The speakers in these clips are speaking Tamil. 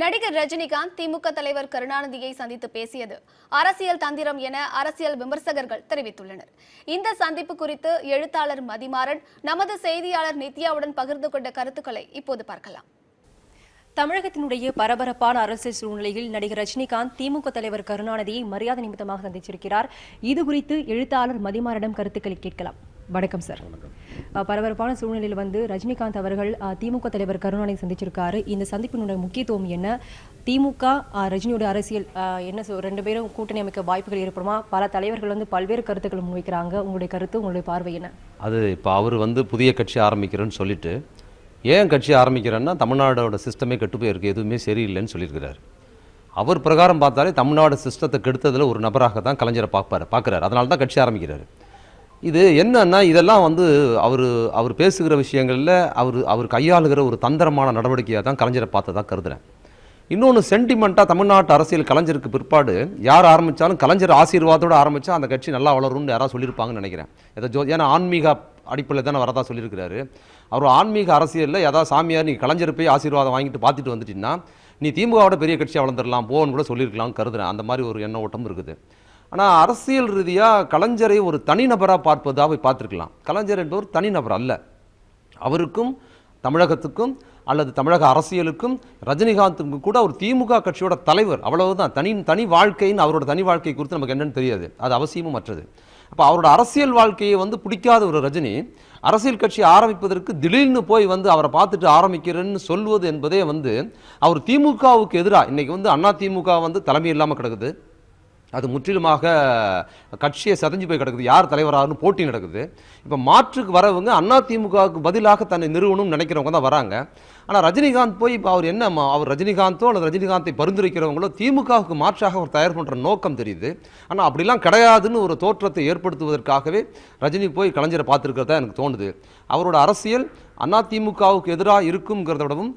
நடிகர் ரஜினிகாந்த் திமுக தலைவர் கருணாநிதியை சந்தித்து பேசியது அரசியல் தந்திரம் என அரசியல் விமர்சகர்கள் தெரிவித்துள்ளனர் இந்த சந்திப்பு குறித்து எழுத்தாளர் மதிமாறன் நமது செய்தியாளர் நித்யாவுடன் பகிர்ந்து கொண்ட கருத்துக்களை இப்போது பார்க்கலாம் தமிழகத்தினுடைய பரபரப்பான அரசியல் சூழ்நிலையில் நடிகர் ரஜினிகாந்த் திமுக தலைவர் கருணாநிதியை மரியாதை நிமித்தமாக சந்திச்சிருக்கிறார் இது குறித்து எழுத்தாளர் மதிமாறனிடம் கருத்துக்களை கேட்கலாம் வணக்கம் சார் பரபரப்பான சூழ்நிலையில் வந்து ரஜினிகாந்த் அவர்கள் திமுக தலைவர் கருணாநிதி சந்திச்சிருக்காரு இந்த சந்திப்பினுடைய முக்கியத்துவம் என்ன திமுக ரஜினியோட அரசியல் என்ன ரெண்டு பேரும் கூட்டணி அமைக்க வாய்ப்புகள் ஏற்படுமா பல தலைவர்கள் வந்து பல்வேறு கருத்துக்களை முன்வைக்கிறாங்க உங்களுடைய கருத்து உங்களுடைய பார்வை என்ன அது இப்போ அவர் வந்து புதிய கட்சி ஆரம்பிக்கிறேன்னு சொல்லிட்டு ஏன் கட்சி ஆரம்பிக்கிறேன்னா தமிழ்நாடோட சிஸ்டமே கெட்டு போயிருக்கு எதுவுமே சரியில்லைன்னு சொல்லியிருக்கிறார் அவர் பிரகாரம் பார்த்தாலே தமிழ்நாடு சிஸ்டத்தை கெடுத்ததில் ஒரு நபராக தான் கலைஞரை பார்ப்பார் பார்க்குறாரு அதனால தான் கட்சி ஆரம்பிக்கிறாரு இது என்னன்னா இதெல்லாம் வந்து அவர் அவர் பேசுகிற விஷயங்களில் அவர் அவர் கையாளுகிற ஒரு தந்திரமான நடவடிக்கையாக தான் கலைஞரை தான் கருதுகிறேன் இன்னொன்று சென்டிமெண்ட்டாக தமிழ்நாட்டு அரசியல் கலைஞருக்கு பிற்பாடு யார் ஆரம்பித்தாலும் கலைஞர் ஆசீர்வாதத்தோடு ஆரம்பித்தா அந்த கட்சி நல்லா வளரும்னு யாராவது சொல்லியிருப்பாங்கன்னு நினைக்கிறேன் ஏதோ ஜோ ஏன்னா ஆன்மீக அடிப்படையில் தானே வரதா சொல்லியிருக்கிறாரு அவர் ஆன்மீக அரசியலில் ஏதாவது சாமியார் நீ கலைஞர் போய் ஆசீர்வாதம் வாங்கிட்டு பார்த்துட்டு வந்துட்டின்னா நீ திமுகவோட பெரிய கட்சியாக வளர்ந்துடலாம் போன்னு கூட சொல்லியிருக்கலாம்னு கருதுறேன் அந்த மாதிரி ஒரு எண்ண ஓட்டம் இருக்குது ஆனால் அரசியல் ரீதியாக கலைஞரை ஒரு தனிநபராக பார்ப்பதாக பார்த்துருக்கலாம் கலைஞர் என்பவர் தனிநபர் அல்ல அவருக்கும் தமிழகத்துக்கும் அல்லது தமிழக அரசியலுக்கும் ரஜினிகாந்துக்கும் கூட ஒரு திமுக கட்சியோட தலைவர் அவ்வளவுதான் தனி தனி வாழ்க்கைன்னு அவரோட தனி வாழ்க்கை குறித்து நமக்கு என்னென்னு தெரியாது அது அவசியமும் மற்றது அப்போ அவரோட அரசியல் வாழ்க்கையை வந்து பிடிக்காத ஒரு ரஜினி அரசியல் கட்சி ஆரம்பிப்பதற்கு திடீர்னு போய் வந்து அவரை பார்த்துட்டு ஆரம்பிக்கிறேன்னு சொல்வது என்பதே வந்து அவர் திமுகவுக்கு எதிராக இன்றைக்கி வந்து அதிமுக வந்து தலைமை இல்லாமல் கிடக்குது அது முற்றிலுமாக கட்சியை சதஞ்சு போய் கிடக்குது யார் தலைவராகனு போட்டி நடக்குது இப்போ மாற்றுக்கு வரவங்க அண்ணா திமுகவுக்கு பதிலாக தன்னை நிறுவனம் நினைக்கிறவங்க தான் வராங்க ஆனால் ரஜினிகாந்த் போய் இப்போ அவர் என்ன அவர் ரஜினிகாந்தோ அல்லது ரஜினிகாந்தை பரிந்துரைக்கிறவங்களோ திமுகவுக்கு மாற்றாக அவர் தயார் பண்ணுற நோக்கம் தெரியுது ஆனால் அப்படிலாம் கிடையாதுன்னு ஒரு தோற்றத்தை ஏற்படுத்துவதற்காகவே ரஜினி போய் கலைஞரை பார்த்துருக்கிறதா எனக்கு தோணுது அவரோட அரசியல் அதிமுகவுக்கு எதிராக இருக்குங்கிறத விடவும்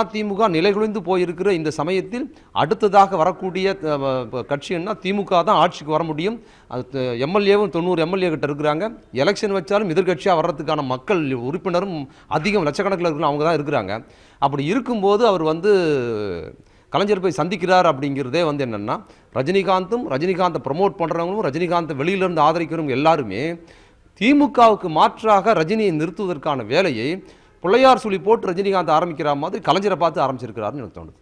அதிமுக நிலைகுலைந்து போயிருக்கிற இந்த சமயத்தில் அடுத்ததாக வரக்கூடிய கட்சி என்ன திமுக தான் ஆட்சிக்கு வர முடியும் அது எம்எல்ஏவும் தொண்ணூறு எம்எல்ஏ கிட்ட இருக்கிறாங்க எலெக்ஷன் வச்சாலும் எதிர்கட்சியாக வர்றதுக்கான மக்கள் உறுப்பினரும் அதிகம் லட்சக்கணக்கில் இருக்கிற அவங்க தான் இருக்கிறாங்க அப்படி இருக்கும்போது அவர் வந்து கலைஞர் போய் சந்திக்கிறார் அப்படிங்கிறதே வந்து என்னென்னா ரஜினிகாந்தும் ரஜினிகாந்தை ப்ரமோட் பண்ணுறவங்களும் ரஜினிகாந்தை வெளியிலேருந்து ஆதரிக்கிறவங்க எல்லாருமே திமுகவுக்கு மாற்றாக ரஜினியை நிறுத்துவதற்கான வேலையை பிள்ளையார் சுழி போட்டு ரஜினிகாந்த் ஆரம்பிக்கிற மாதிரி கலைஞரை பார்த்து ஆரம்பிச்சிருக்கிறாருன்னு எனக்கு தோணுது